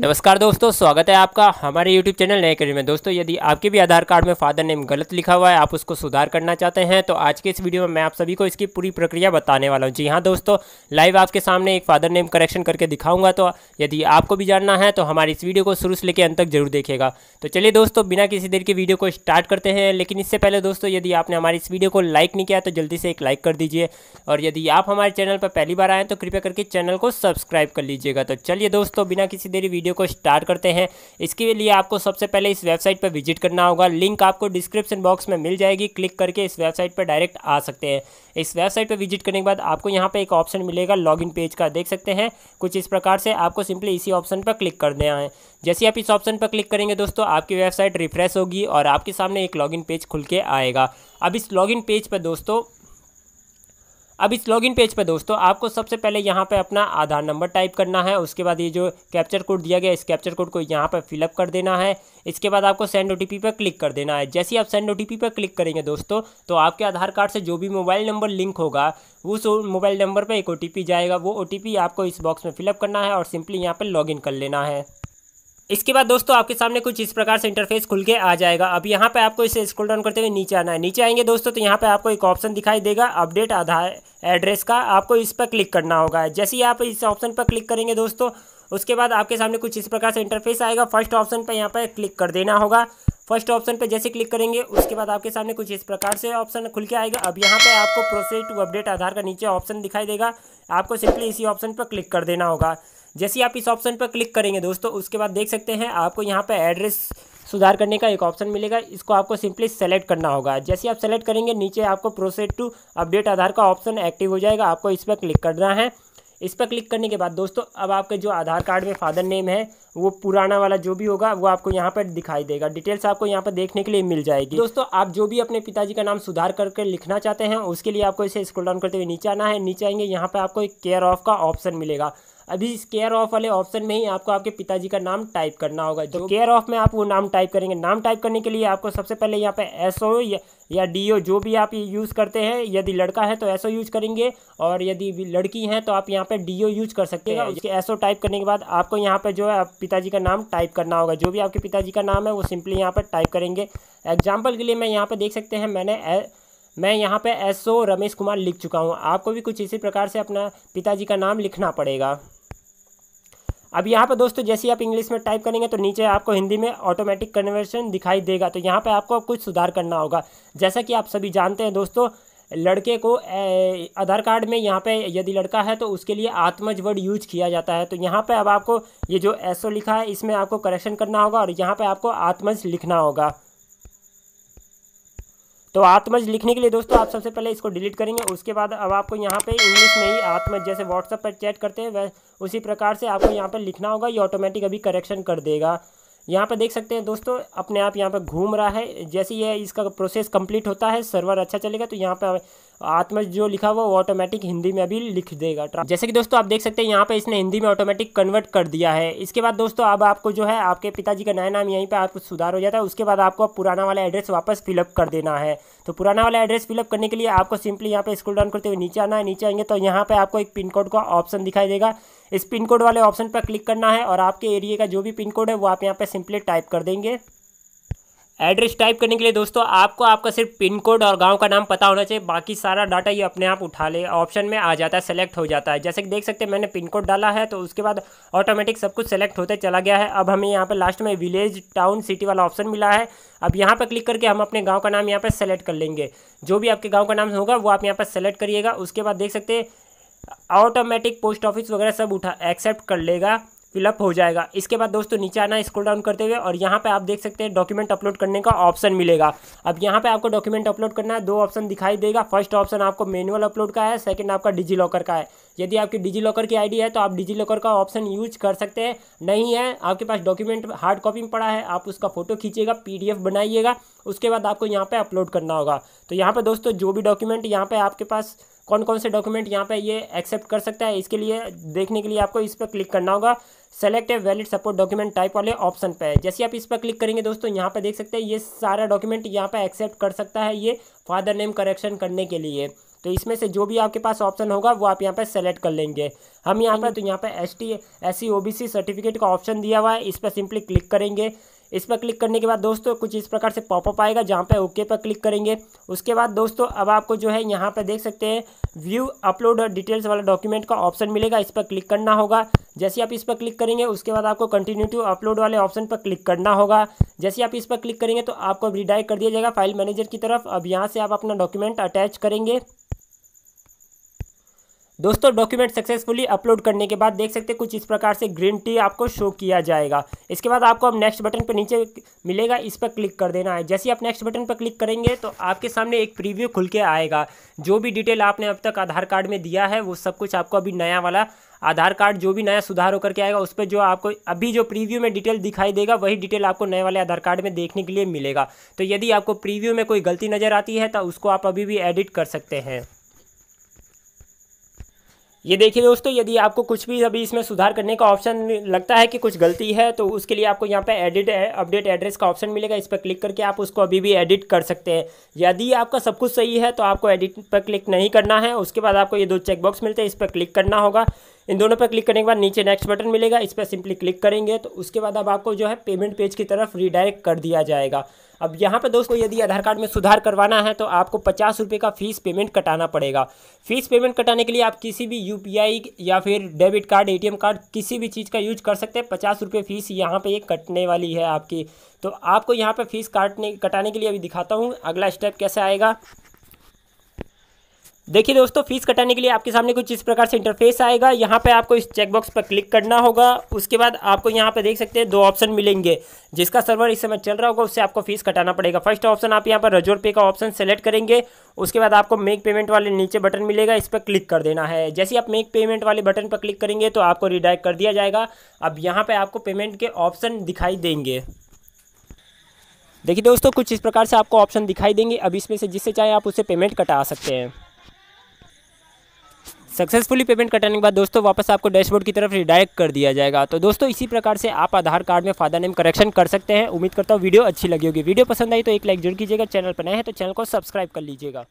नमस्कार दोस्तों स्वागत है आपका हमारे YouTube चैनल नए करियर में दोस्तों यदि आपके भी आधार कार्ड में फादर नेम गलत लिखा हुआ है आप उसको सुधार करना चाहते हैं तो आज के इस वीडियो में मैं आप सभी को इसकी पूरी प्रक्रिया बताने वाला हूं जी हां दोस्तों लाइव आपके सामने एक फादर नेम करेक्शन करके दिखाऊंगा तो यदि आपको भी जानना है तो हमारी इस वीडियो को शुरू से लेकर अंत तक जरूर देखेगा तो चलिए दोस्तों बिना किसी देर के वीडियो को स्टार्ट करते हैं लेकिन इससे पहले दोस्तों यदि आपने हमारी इस वीडियो को लाइक नहीं किया तो जल्दी से एक लाइक कर दीजिए और यदि आप हमारे चैनल पर पहली बार आएँ तो कृपया करके चैनल को सब्सक्राइब कर लीजिएगा तो चलिए दोस्तों बिना किसी देरी वीडियो को स्टार्ट करते हैं इसके लिए आपको सबसे पहले इस वेबसाइट पर विजिट करना होगा लिंक आपको डिस्क्रिप्शन बॉक्स में मिल जाएगी क्लिक करके इस वेबसाइट पर डायरेक्ट आ सकते हैं इस वेबसाइट पर विजिट करने के बाद आपको यहाँ पर एक ऑप्शन मिलेगा लॉग पेज का देख सकते हैं कुछ इस प्रकार से आपको सिंपली इसी ऑप्शन पर क्लिक कर देना है जैसे आप इस ऑप्शन पर क्लिक करेंगे दोस्तों आपकी वेबसाइट रिफ्रेश होगी और आपके सामने एक लॉगिन पेज खुल के आएगा अब इस लॉगिन पेज पर दोस्तों अब इस लॉगिन पेज पर दोस्तों आपको सबसे पहले यहाँ पर अपना आधार नंबर टाइप करना है उसके बाद ये जो कैप्चर कोड दिया गया इस कैप्चर कोड को यहाँ पर फिलअप कर देना है इसके बाद आपको सेंड ओ पर क्लिक कर देना है जैसे ही आप सेंड ओ पर क्लिक करेंगे दोस्तों तो आपके आधार कार्ड से जो भी मोबाइल नंबर लिंक होगा उस मोबाइल नंबर पर एक ओ जाएगा वो ओ आपको इस बॉक्स में फिलअप करना है और सिंपली यहाँ पर लॉग कर लेना है इसके बाद दोस्तों आपके सामने कुछ इस प्रकार से इंटरफेस खुल के आ जाएगा अब यहाँ पे आपको इसे स्क्रॉल डाउन करते हुए नीचे आना है नीचे आएंगे दोस्तों तो यहाँ पे आपको एक ऑप्शन दिखाई देगा अपडेट आधार एड्रेस का आपको इस पर क्लिक करना होगा जैसे ही आप इस ऑप्शन पर क्लिक करेंगे दोस्तों उसके बाद आपके सामने कुछ इस प्रकार से इंटरफेस आएगा फर्स्ट ऑप्शन पर यहाँ पर क्लिक कर देना होगा फर्स्ट ऑप्शन पर जैसे क्लिक करेंगे उसके बाद आपके सामने कुछ इस प्रकार से ऑप्शन खुल के आएगा अब यहाँ पे आपको प्रोसेस टू अपडेट आधार का नीचे ऑप्शन दिखाई देगा आपको सिंपली इसी ऑप्शन पर क्लिक कर देना होगा जैसे ही आप इस ऑप्शन पर क्लिक करेंगे दोस्तों उसके बाद देख सकते हैं आपको यहाँ पर एड्रेस सुधार करने का एक ऑप्शन मिलेगा इसको आपको सिंपली सेलेक्ट करना होगा जैसे आप सेलेक्ट करेंगे नीचे आपको प्रोसेस टू अपडेट आधार का ऑप्शन एक्टिव हो जाएगा आपको इस पर क्लिक करना है इस पर क्लिक करने के बाद दोस्तों अब आपके जो आधार कार्ड में फादर नेम है वो पुराना वाला जो भी होगा वो आपको यहाँ पर दिखाई देगा डिटेल्स आपको यहाँ पर देखने के लिए मिल जाएगी दोस्तों आप जो भी अपने पिताजी का नाम सुधार करके लिखना चाहते हैं उसके लिए आपको इसे स्क्रॉल डाउन करते हुए नीचे आना है नीचे आएंगे यहाँ पर आपको एक केयर ऑफ का ऑप्शन मिलेगा अभी इस केयर ऑफ वाले ऑप्शन में ही आपको आपके पिताजी का नाम टाइप करना होगा जो केयर तो- ऑफ में आप वो नाम टाइप करेंगे नाम टाइप करने के लिए आपको सबसे पहले यहाँ पे एस ओ या डी ओ जो भी आप यूज़ करते हैं यदि लड़का है तो एस ओ यूज करेंगे और यदि लड़की है तो आप यहाँ पे डी ओ यूज कर सकते हैं उसके एस ओ टाइप करने के बाद आपको यहाँ पे जो है पिताजी का नाम टाइप करना होगा जो भी आपके पिताजी का नाम है वो सिंपली यहाँ पर टाइप करेंगे एग्जाम्पल के लिए मैं यहाँ पर देख सकते हैं मैंने मैं यहाँ पे एस ओ रमेश कुमार लिख चुका हूँ आपको भी कुछ इसी प्रकार से अपना पिताजी का नाम लिखना पड़ेगा अब यहाँ पर दोस्तों जैसे आप इंग्लिश में टाइप करेंगे तो नीचे आपको हिंदी में ऑटोमेटिक कन्वर्सन दिखाई देगा तो यहाँ पर आपको कुछ सुधार करना होगा जैसा कि आप सभी जानते हैं दोस्तों लड़के को आधार कार्ड में यहाँ पे यदि लड़का है तो उसके लिए आत्मज वर्ड यूज किया जाता है तो यहाँ पे अब आपको ये जो एसओ लिखा है इसमें आपको करेक्शन करना होगा और यहाँ पे आपको आत्मज लिखना होगा तो आत्मज लिखने के लिए दोस्तों आप सबसे पहले इसको डिलीट करेंगे उसके बाद अब आपको यहाँ पे इंग्लिश में ही आत्मज जैसे व्हाट्सअप पर चैट करते हैं वह उसी प्रकार से आपको यहाँ पर लिखना होगा ये ऑटोमेटिक अभी करेक्शन कर देगा यहाँ पर देख सकते हैं दोस्तों अपने आप यहाँ पर घूम रहा है जैसे ये इसका प्रोसेस कंप्लीट होता है सर्वर अच्छा चलेगा तो यहाँ पर आत्मज जो लिखा हुआ वो ऑटोमेटिक हिंदी में भी लिख देगा जैसे कि दोस्तों आप देख सकते हैं यहाँ पे इसने हिंदी में ऑटोमेटिक कन्वर्ट कर दिया है इसके बाद दोस्तों अब आपको जो है आपके पिताजी का नया नाम यहीं पर आपको सुधार हो जाता है उसके बाद आपको पुराना वाला एड्रेस वापस फिलअप कर देना है तो पुराना वाला एड्रेस फिलअप करने के लिए आपको सिंपली यहाँ पे स्कूल डाउन करते हुए नीचे आना है नीचे आएंगे तो यहाँ पे आपको एक पिन कोड का ऑप्शन दिखाई देगा इस पिन कोड वाले ऑप्शन पर क्लिक करना है और आपके एरिया का जो भी पिन कोड है वो आप यहाँ पे सिंपली टाइप कर देंगे एड्रेस टाइप करने के लिए दोस्तों आपको आपका सिर्फ पिन कोड और गांव का नाम पता होना चाहिए बाकी सारा डाटा ये अपने आप उठा ले ऑप्शन में आ जाता है सेलेक्ट हो जाता है जैसे कि देख सकते हैं मैंने पिन कोड डाला है तो उसके बाद ऑटोमेटिक सब कुछ सेलेक्ट होते चला गया है अब हमें यहाँ पर लास्ट में विलेज टाउन सिटी वाला ऑप्शन मिला है अब यहाँ पर क्लिक करके हम अपने गाँव का नाम यहाँ पर सेलेक्ट कर लेंगे जो भी आपके गाँव का नाम होगा वो आप यहाँ पर सेलेक्ट करिएगा उसके बाद देख सकते हैं ऑटोमेटिक पोस्ट ऑफिस वगैरह सब उठा एक्सेप्ट कर लेगा फिलअप हो जाएगा इसके बाद दोस्तों नीचे आना स्क्रॉल डाउन करते हुए और यहाँ पे आप देख सकते हैं डॉक्यूमेंट अपलोड करने का ऑप्शन मिलेगा अब यहाँ पे आपको डॉक्यूमेंट अपलोड करना है दो ऑप्शन दिखाई देगा फर्स्ट ऑप्शन आपको मैनुअल अपलोड का है सेकंड आपका डिजी लॉकर का है यदि आपकी डिजी लॉकर की आई है तो आप डिजी लॉकर का ऑप्शन यूज कर सकते हैं नहीं है आपके पास डॉक्यूमेंट हार्ड कॉपी में पड़ा है आप उसका फोटो खींचेगा पी बनाइएगा उसके बाद आपको यहाँ पर अपलोड करना होगा तो यहाँ पर दोस्तों जो भी डॉक्यूमेंट यहाँ पर आपके पास कौन कौन से डॉक्यूमेंट यहाँ पे ये एक्सेप्ट कर सकता है इसके लिए देखने के लिए आपको इस पर क्लिक करना होगा select a valid support document type वाले ऑप्शन पे है जैसे आप इस पर क्लिक करेंगे दोस्तों यहाँ पे देख सकते हैं ये सारा डॉक्यूमेंट यहाँ पे एक्सेप्ट कर सकता है ये फादर नेम करेक्शन करने के लिए तो इसमें से जो भी आपके पास ऑप्शन होगा वो आप यहाँ पर सेलेक्ट कर लेंगे हम यहाँ पर तो यहाँ पर एस टी एस सर्टिफिकेट का ऑप्शन दिया हुआ है इस पर सिंपली क्लिक करेंगे इस पर क्लिक करने के बाद दोस्तों कुछ इस प्रकार से पॉपअप आएगा जहाँ पर ओके पर क्लिक करेंगे उसके बाद दोस्तों अब आपको जो है यहाँ पर देख सकते हैं व्यू अपलोड और डिटेल्स वाला डॉक्यूमेंट का ऑप्शन मिलेगा इस पर क्लिक करना होगा जैसे आप इस पर क्लिक करेंगे उसके बाद आपको कंटिन्यू टू अपलोड वाले ऑप्शन पर क्लिक करना होगा जैसे आप इस पर क्लिक करेंगे तो आपको रिडायरेक्ट कर दिया जाएगा फाइल मैनेजर की तरफ अब यहाँ से आप अपना डॉक्यूमेंट अटैच करेंगे दोस्तों डॉक्यूमेंट सक्सेसफुली अपलोड करने के बाद देख सकते हैं कुछ इस प्रकार से ग्रीन टी आपको शो किया जाएगा इसके बाद आपको अब नेक्स्ट बटन पर नीचे मिलेगा इस पर क्लिक कर देना है जैसे आप नेक्स्ट बटन पर क्लिक करेंगे तो आपके सामने एक प्रीव्यू खुल के आएगा जो भी डिटेल आपने अब तक आधार कार्ड में दिया है वो सब कुछ आपको अभी नया वाला आधार कार्ड जो भी नया सुधार होकर के आएगा उस पर जो आपको अभी जो प्रीव्यू में डिटेल दिखाई देगा वही डिटेल आपको नए वाले आधार कार्ड में देखने के लिए मिलेगा तो यदि आपको प्रीव्यू में कोई गलती नज़र आती है तो उसको आप अभी भी एडिट कर सकते हैं ये देखिए दोस्तों यदि आपको कुछ भी अभी इसमें सुधार करने का ऑप्शन लगता है कि कुछ गलती है तो उसके लिए आपको यहाँ पे एडिट अपडेट एड्रेस का ऑप्शन मिलेगा इस पर क्लिक करके आप उसको अभी भी एडिट कर सकते हैं यदि आपका सब कुछ सही है तो आपको एडिट पर क्लिक नहीं करना है उसके बाद आपको ये दो चेकबॉक्स मिलते हैं इस पर क्लिक करना होगा इन दोनों पर क्लिक करने के बाद नीचे नेक्स्ट बटन मिलेगा इस पर सिंपली क्लिक करेंगे तो उसके बाद अब आपको जो है पेमेंट पेज की तरफ रिडायरेक्ट कर दिया जाएगा अब यहाँ पर दोस्तों यदि आधार कार्ड में सुधार करवाना है तो आपको पचास रुपये का फीस पेमेंट कटाना पड़ेगा फीस पेमेंट कटाने के लिए आप किसी भी यू या फिर डेबिट कार्ड ए कार्ड किसी भी चीज़ का यूज कर सकते हैं पचास रुपये फीस यहाँ पर ये कटने वाली है आपकी तो आपको यहाँ पर फीस काटने कटाने के लिए अभी दिखाता हूँ अगला स्टेप कैसे आएगा देखिए दोस्तों फीस कटाने के लिए आपके सामने कुछ इस प्रकार से इंटरफेस आएगा यहाँ पे आपको इस चेकबॉक्स पर क्लिक करना होगा उसके बाद आपको यहाँ पे देख सकते हैं दो ऑप्शन मिलेंगे जिसका सर्वर इस समय चल रहा होगा उससे आपको फीस कटाना पड़ेगा फर्स्ट ऑप्शन आप यहाँ पर रजोर पे का ऑप्शन सेलेक्ट करेंगे उसके बाद आपको मेक पेमेंट वाले नीचे बटन मिलेगा इस पर क्लिक कर देना है जैसे आप मेक पेमेंट वाले बटन पर क्लिक करेंगे तो आपको रिडायरेक्ट कर दिया जाएगा अब यहाँ पर आपको पेमेंट के ऑप्शन दिखाई देंगे देखिए दोस्तों कुछ इस प्रकार से आपको ऑप्शन दिखाई देंगे अब इसमें से जिससे चाहे आप उससे पेमेंट कटा सकते हैं सक्सेसफुली पेमेंट कटाने के बाद दोस्तों वापस आपको डैशबोर्ड की तरफ रिडायरेक्ट कर दिया जाएगा तो दोस्तों इसी प्रकार से आप आधार कार्ड में फादर नेम करेक्शन कर सकते हैं उम्मीद करता हूँ वीडियो अच्छी लगी होगी वीडियो पसंद आई तो एक लाइक जरूर कीजिएगा चैनल पर नए हैं तो चैनल को सब्सक्राइब कर लीजिएगा